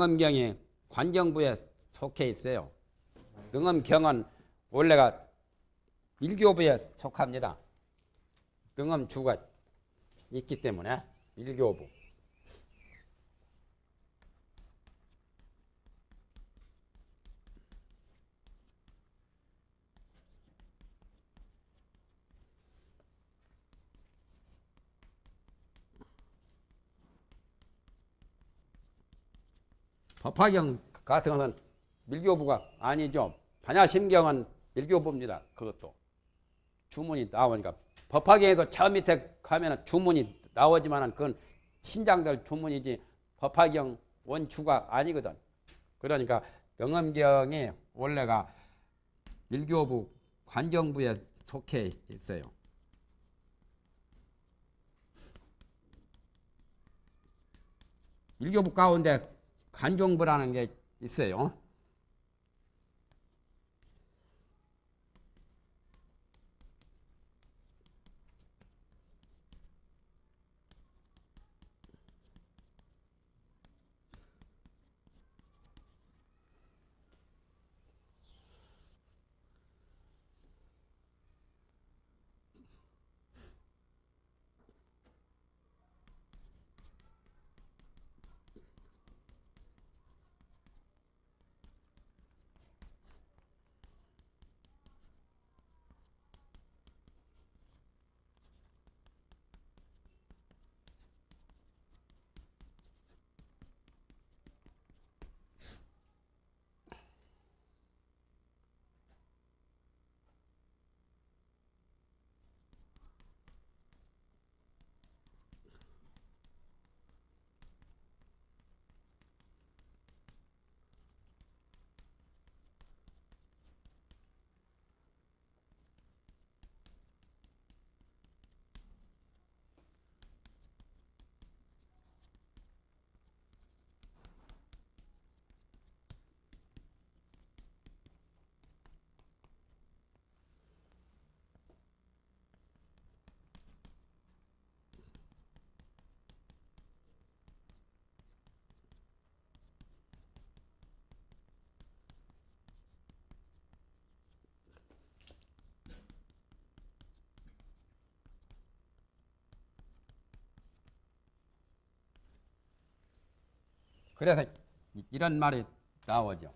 능엄경이 관경부에 속해 있어요. 능엄경은 원래가 일교부에 속합니다. 능엄주가 있기 때문에 일교부. 법화경 같은 것은 밀교부가 아니죠. 반야심경은 밀교부입니다. 그것도. 주문이 나오니까. 법화경에도 처음 밑에 가면 주문이 나오지만 그건 신장들 주문이지 법화경 원추가 아니거든. 그러니까 영암경이 원래가 밀교부 관경부에 속해 있어요. 밀교부 가운데 간종부라는 게 있어요. 그래서 이런 말이 나오죠.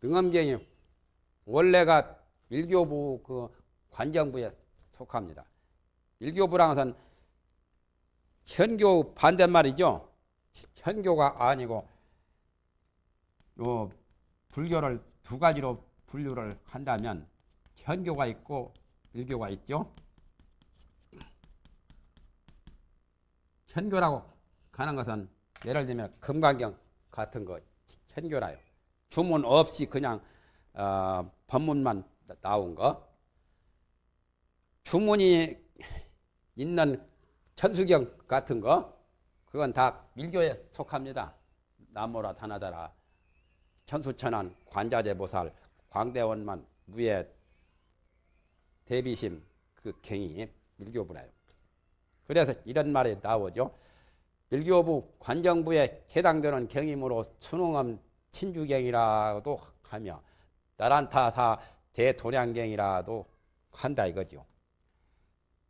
등암경이 원래가 일교부 그 관정부에 속합니다. 일교부랑은 현교 반대말이죠. 현교가 아니고 어, 불교를 두 가지로 분류를 한다면 현교가 있고 일교가 있죠. 현교라고 하는 것은 예를 들면 금강경 같은 거 현교라요. 주문 없이 그냥 어, 법문만 나온 거. 주문이 있는 천수경 같은 거 그건 다 밀교에 속합니다. 나무라 다나다라 천수천안 관자재보살 광대원만 무예 대비심 그 경이 밀교부라요. 그래서 이런 말이 나오죠. 일교부 관정부에 해당되는 경임으로 순응함 친주경이라도 하며 나란타사 대도량경이라도 한다 이거죠.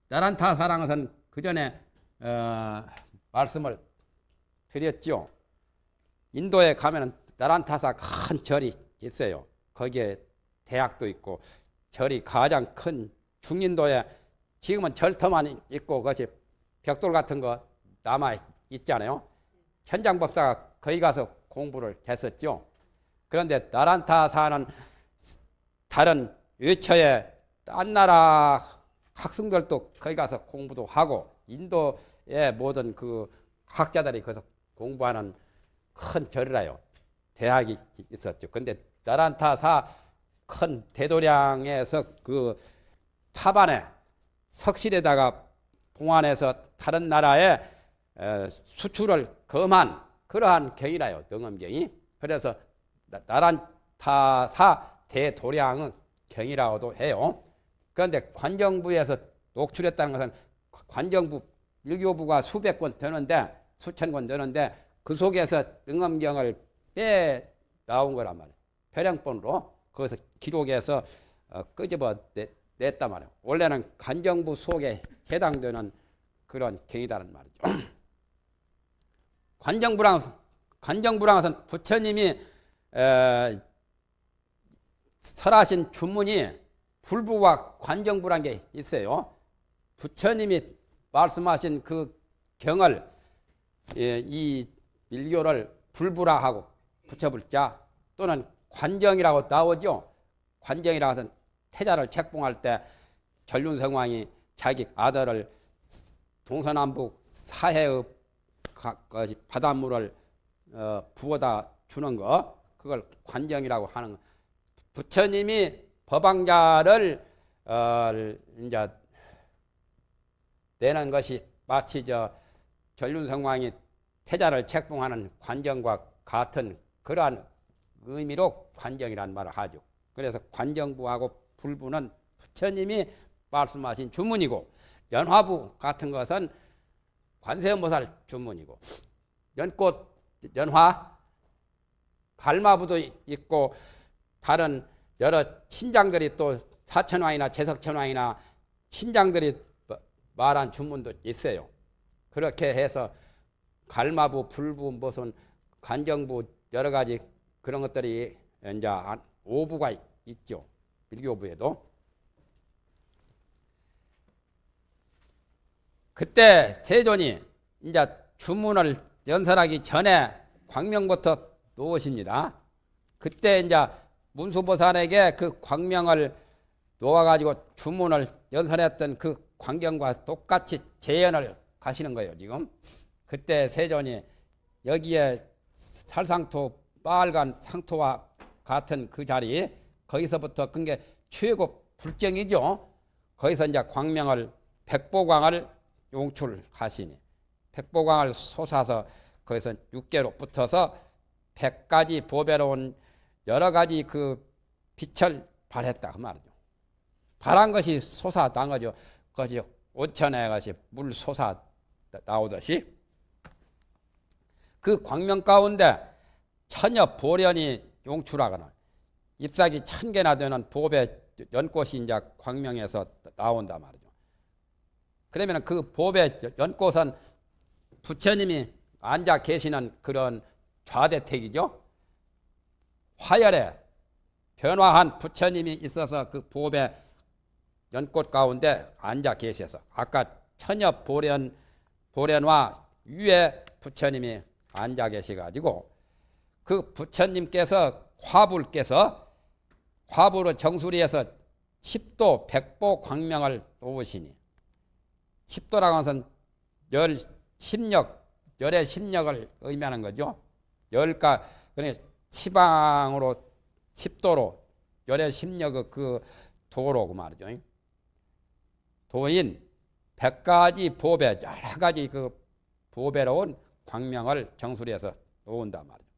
나란타사라는 것은 그 전에 어, 말씀을 드렸죠. 인도에 가면 나란타사 큰 절이 있어요. 거기에 대학도 있고 절이 가장 큰 중인도에 지금은 절터만 있고 그것이 벽돌 같은 거 남아 있죠 있잖아요. 현장 법사가 거기 가서 공부를 했었죠. 그런데 나란타 사는 다른 외처의 딴 나라 학생들도 거기 가서 공부도 하고 인도의 모든 그 학자들이 거기서 공부하는 큰 절이라요. 대학이 있었죠. 근데 나란타사 큰 대도량에서 그 탑안에 석실에다가 봉안해서 다른 나라에 수출을 검한 그러한 경이라요. 영엄경이. 그래서 나란타사 대도량은 경이라고도 해요. 그런데 관정부에서 녹출했다는 것은 관정부 일교부가 수백 권 되는데 수천 권 되는데 그 속에서 응엄경을 빼 나온 거란 말이에요. 편량본으로 거기서 기록해서 어, 끄집어 냈단 말이에요. 원래는 관정부 속에 해당되는 그런 경이다는 말이죠. 관정불황, 관정불황에 부처님이 에, 설하신 주문이 불부와 관정부란 게 있어요. 부처님이 말씀하신 그 경을 예, 이 일교를 불부라 하고 부처불자 또는 관정이라고 나오죠. 관정이라고 해서 태자를 책봉할 때 전륜성왕이 자기 아들을 동서남북 사해의 바닷물 바닷물을 어, 부어다 주는 거 그걸 관경이라고 하는 거. 부처님이 법왕자를 어, 이제 내는 것이 마치 저 전륜성왕이 태자를 책봉하는 관정과 같은 그러한 의미로 관정이란 말을 하죠. 그래서 관정부하고 불부는 부처님이 말씀하신 주문이고 연화부 같은 것은 관세음보살 주문이고 연꽃, 연화, 갈마부도 있고 다른 여러 친장들이또 사천왕이나 제석천왕이나 친장들이 말한 주문도 있어요. 그렇게 해서 갈마부, 불부, 무슨 간정부 여러 가지 그런 것들이 이제 오부가 있죠. 밀교부에도. 그때 세존이 이제 주문을 연설하기 전에 광명부터 놓으십니다. 그때 이제 문수보산에게 그 광명을 놓아가지고 주문을 연설했던 그 광경과 똑같이 재연을 가시는 거예요, 지금. 그때 세존이 여기에 살상토 빨간 상토와 같은 그 자리, 거기서부터 그게 최고 불정이죠 거기서 이제 광명을, 백보광을 용출하시니 백보강을 솟아서 거기서 육계로 붙어서 백 가지 보배로운 여러 가지 그 빛을 발했다 그 말이죠. 발한 것이 솟아 당 거죠. 그것이 오천에가이물 솟아 나오듯이 그 광명 가운데 천여 보련이 용출하거나 잎사귀 천 개나 되는 보배 연꽃이 이제 광명에서 나온다 말이죠. 그러면 그 법의 연꽃은 부처님이 앉아 계시는 그런 좌대택이죠. 화열에 변화한 부처님이 있어서 그 보배 연꽃 가운데 앉아 계셔서 아까 천엽 보련 보련화 위에 부처님이 앉아 계시가지고 그 부처님께서 화불께서 화불의 정수리에서 십도 백보 광명을 놓으시니 10도라고 하는 열, 심력, 열의 심력을 의미하는 거죠. 열과, 그러니까 시방으로, 10도로, 열의 심력의 그 도로고 말이죠. 도인, 100가지 보배, 여러 가지 그 보배로운 광명을 정수리에서 놓은단 말이죠.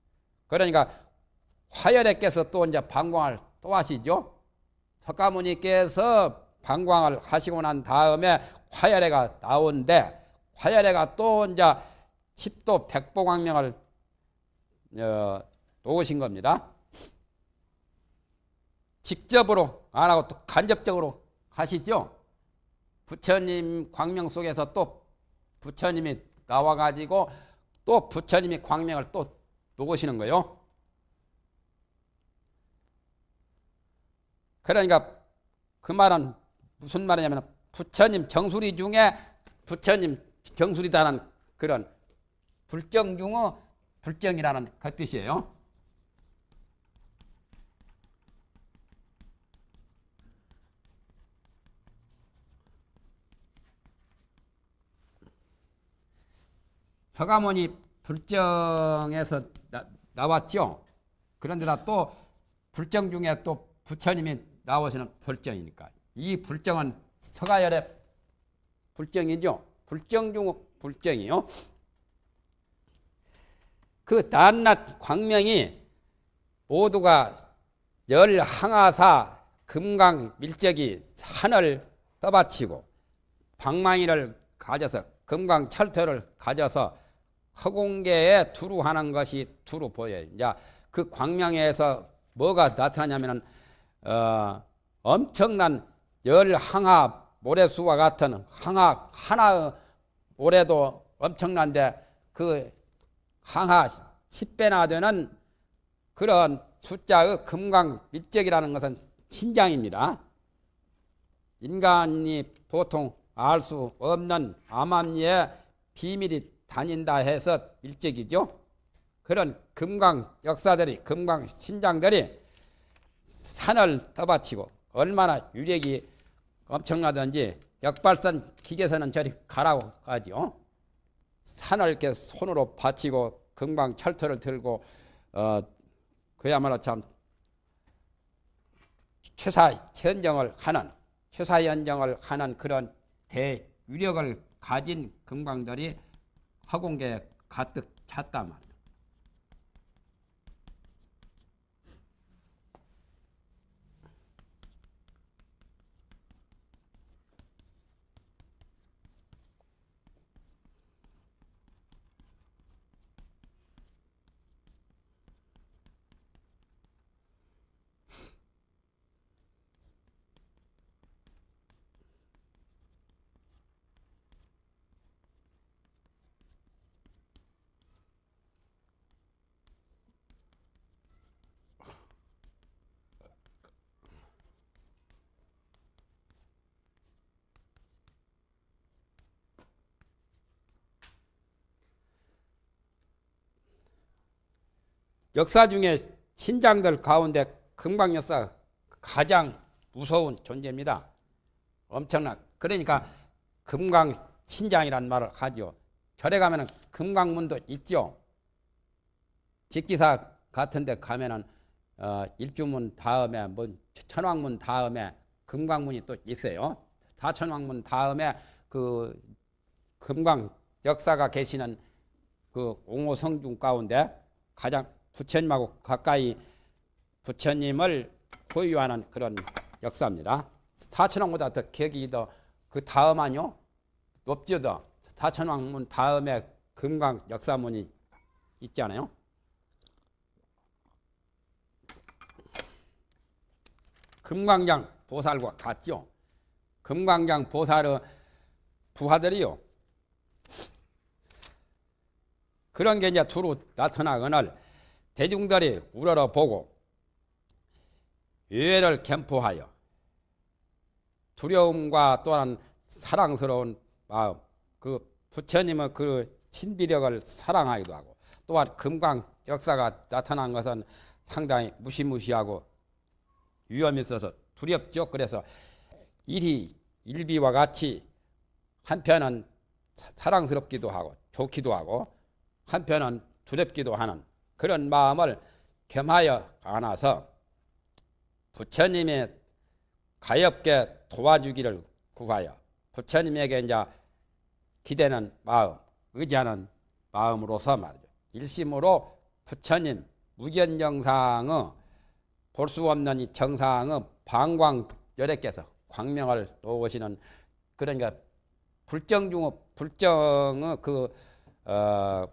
그러니까 화열에께서 또 이제 방광을 또 하시죠. 석가모니께서 방광을 하시고 난 다음에 화열애가 나온데 화열애가 또 이제 1도 백보광명을 어, 놓으신 겁니다. 직접으로 안 하고 또 간접적으로 하시죠. 부처님 광명 속에서 또 부처님이 나와가지고 또 부처님이 광명을 또 놓으시는 거요. 그러니까 그 말은 무슨 말이냐면 부처님 정수리 중에 부처님 정수리다는 그런 불정 중의 불정이라는 그 뜻이에요. 서가모니 불정에서 나, 왔죠 그런데다 또 불정 중에 또 부처님이 나오시는 불정이니까 이 불정은 서가열의 불정이죠. 불정중국 불정이요. 그 단낱 광명이 모두가 열 항아사 금강 밀적이 산을 떠받치고 방망이를 가져서 금강 철퇴를 가져서 허공계에 두루하는 것이 두루 보여요. 이제 그 광명에서 뭐가 나타나냐면은 어, 엄청난 열 항압 모래수와 같은 항압 하나의 모래도 엄청난데 그 항하 10배나 되는 그런 숫자의 금강 밀적이라는 것은 신장입니다. 인간이 보통 알 수 없는 암암리에 비밀이 다닌다 해서 밀적이죠. 그런 금강 역사들이 금강 신장들이 산을 떠받치고 얼마나 유력이 엄청나든지 역발산 기계선은 저리 가라고 하지요 산을 이렇게 손으로 받치고 금방 철터를 들고 어, 그야말로 참 최사 현정을 하는 최사 현정을 하는 그런 대유력을 가진 금강들이 허공계에 가득 찼단 말이에요. 역사 중에 신장들 가운데 금강 역사 가장 무서운 존재입니다. 엄청나. 그러니까 금강 신장이란 말을 하죠. 절에 가면은 금강문도 있죠. 직지사 같은데 가면은 어, 일주문 다음에 뭐 천왕문 다음에 금강문이 또 있어요. 사천왕문 다음에 그 금강 역사가 계시는 그 옹호성중 가운데 가장 부처님하고 가까이 부처님을 보유하는 그런 역사입니다. 사천왕보다 더 격이 더그 다음 아니요? 높죠 더. 사천왕문 다음에 금강 역사문이 있잖아요. 금강장 보살과 같죠. 금강장 보살의 부하들이요. 그런 게 이제 두루 나타나거늘 대중들이 우러러보고 예외를 캠포하여 두려움과 또한 사랑스러운 마음 그 부처님의 그 신비력을 사랑하기도 하고 또한 금강 역사가 나타난 것은 상당히 무시무시하고 위험이 있어서 두렵죠. 그래서 일이 일비와 같이 한편은 사랑스럽기도 하고 좋기도 하고 한편은 두렵기도 하는 그런 마음을 겸하여 안아서 부처님의 가엾게 도와주기를 구하여 부처님에게 이제 기대는 마음, 의지하는 마음으로서 말이죠. 일심으로 부처님 무견정상의 볼 수 없는 이 정상의 방광 열애께서 광명을 놓으시는 그러니까 불정 중의 불정의 그 어,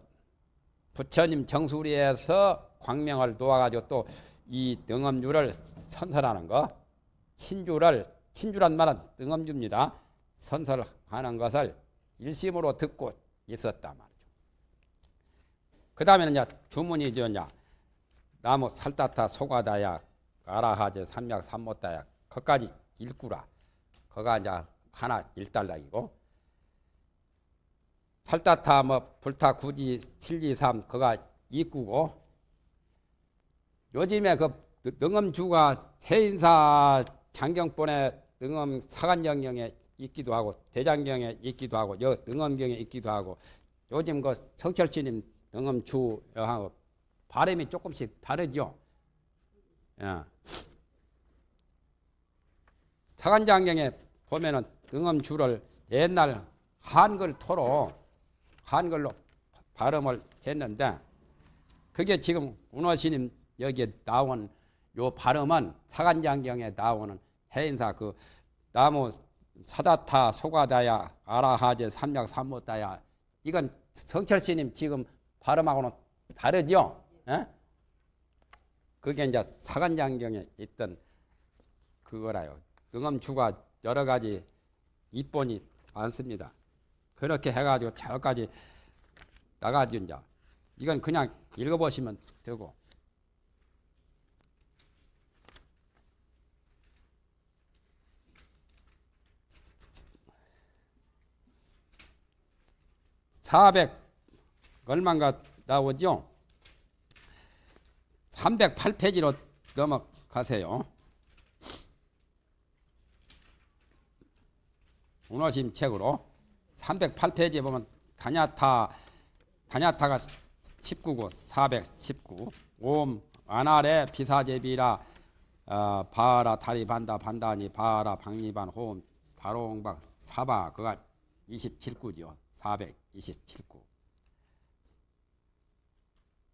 부처님 정수리에서 광명을 놓아가지고 또 이 등엄주를 선설하는 거, 친주를 친주란 말은 등엄주입니다. 선설하는 것을 일심으로 듣고 있었단 말이죠. 그 다음에는 주문이죠. 었냐 나무 살다타 소가다야 가라하제 삼약 삼모다야 거까지 일구라. 거가 이제 하나 일달락이고 살다타 뭐 불타 구지 723 그가 이꾸고 요즘에 그능음주가 세인사 장경본에 능음사관장경에 있기도 하고 대장경에 있기도 하고 여능음경에 있기도 하고 요즘 그성철신님능음주 하고 발음이 조금씩 다르죠. 예. 사관장경에 보면은 능음주를 옛날 한글 토로 한글로 발음을 했는데 그게 지금 운호신님 여기에 나온 요 발음은 사간장경에 나오는 해인사 그 나무 사다타 소가다야 아라하제 삼약 삼모다야 이건 성철 스님 지금 발음하고는 다르죠. 에? 예? 그게 이제 사간장경에 있던 그거라요. 응엄주가 여러 가지 입본이 많습니다. 그렇게 해가지고 저까지 나가지 이제 이건 그냥 읽어보시면 되고. 400 얼마가 인 나오죠? 308페이지로 넘어가세요. 문화심 책으로. 308페이지에 보면 다냐타 다냐타가 19고 419옴 아나레 비사제비라 어, 바하라 다리 반다 반다니 바하라 박리반 호음 다롱박 사바 그가 27구죠 427구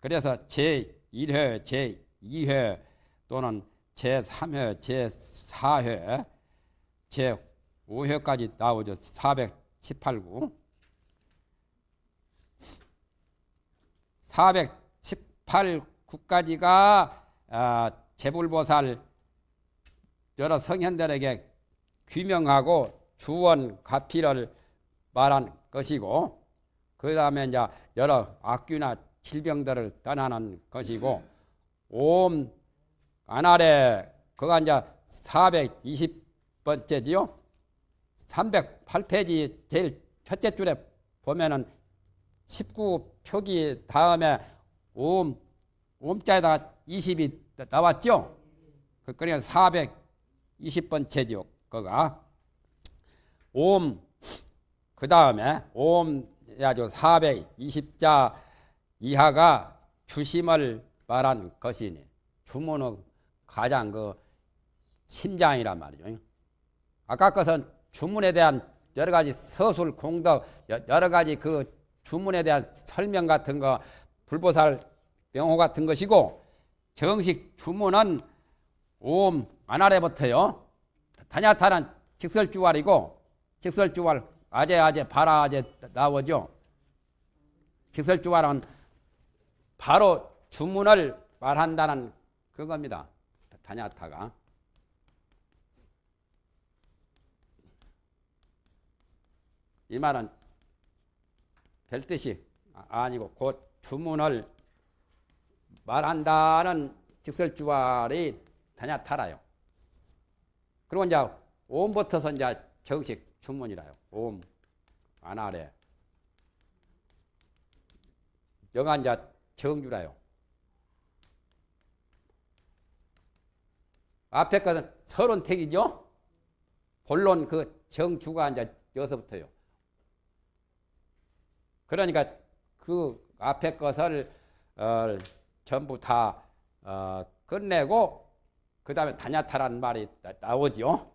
그래서 제1회 제2회 또는 제3회 제4회 제5회까지 나오죠 400집 팔고 418국까지가 어, 재불보살 여러 성현들에게 규명하고 주원 가피를 말한 것이고 그 다음에 이제 여러 악귀나 질병들을 떠나는 것이고 옴아아레 그가 이제 420번째지요. 8페이지 제일 첫째 줄에 보면은 19 표기 다음에 옴, 옴자에다가 20이 나왔죠? 그러니까 420번째죠, 그거가. 옴, 그 다음에 옴, 아주 420자 이하가 주심을 말한 것이니 주문의 가장 그 심장이란 말이죠. 아까 것은 주문에 대한 여러 가지 서술, 공덕, 여러 가지 그 주문에 대한 설명 같은 거, 불보살 명호 같은 것이고, 정식 주문은 옴, 아나레부터요. 다냐타는 직설주활이고, 직설주활, 아재, 아재, 바라, 아재 나오죠. 직설주활은 바로 주문을 말한다는 그겁니다. 다냐타가. 이 말은 별 뜻이 아, 아니고 곧 주문을 말한다는 직설주알이 되냐 타라요. 그리고 이제 오부터서 이제 정식 주문이라요. 오음 안아래 영한 이제 정주라요. 앞에 것은 서론택이죠. 본론 그 정주가 이제 여기서부터요. 그러니까 그 앞에 것을 어, 전부 다 어, 끝내고 그 다음에 다냐타라는 말이 나오지요.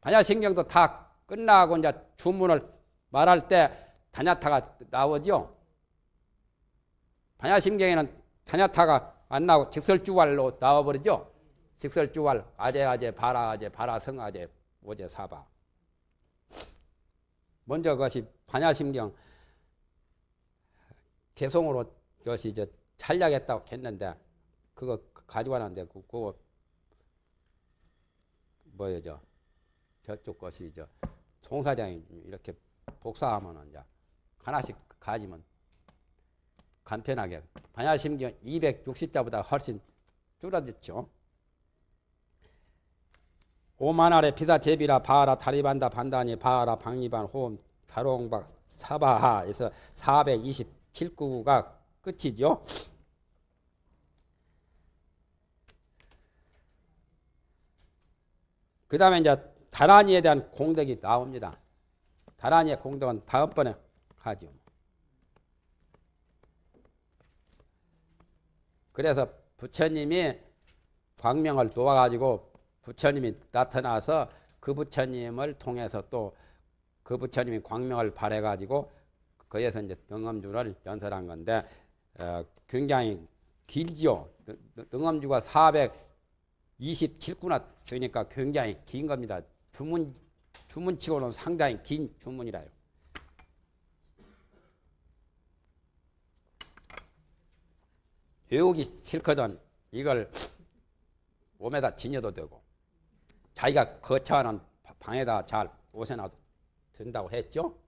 반야신경도 다 끝나고 이제 주문을 말할 때 다냐타가 나오지요. 반야신경에는 다냐타가 안 나오고 직설주왈로 나와버리죠. 직설주왈 아재아재 바라아재 바라성아재 오제사바. 먼저 그것이 반야신경 개성으로 것이 이제 잘려겠다고 했는데 그거 가지고 왔는데 그, 그거 뭐예요 저 저쪽 것이 이제 송사장이 이렇게 복사하면은 이제 하나씩 가지면 간편하게 반야심경 260자보다 훨씬 줄어들죠. 오만아래 피사제비라 바하라 다리반다 반다니 바하라 방리반 호음 다롱박 사바하에서 420 7구가 끝이죠. 그 다음에 이제 다라니에 대한 공덕이 나옵니다. 다라니의 공덕은 다음번에 가죠. 그래서 부처님이 광명을 놓아가지고 부처님이 나타나서 그 부처님을 통해서 또 그 부처님이 광명을 발해가지고 거기에서 이제 등엄주를 연설한 건데 어, 굉장히 길지요. 등엄주가 427구나 되니까 굉장히 긴 겁니다. 주문 주문치고는 상당히 긴 주문이라요. 외우기 싫거든 이걸 몸에다 지녀도 되고 자기가 거처하는 방에다 잘 오세놔도 된다고 했죠.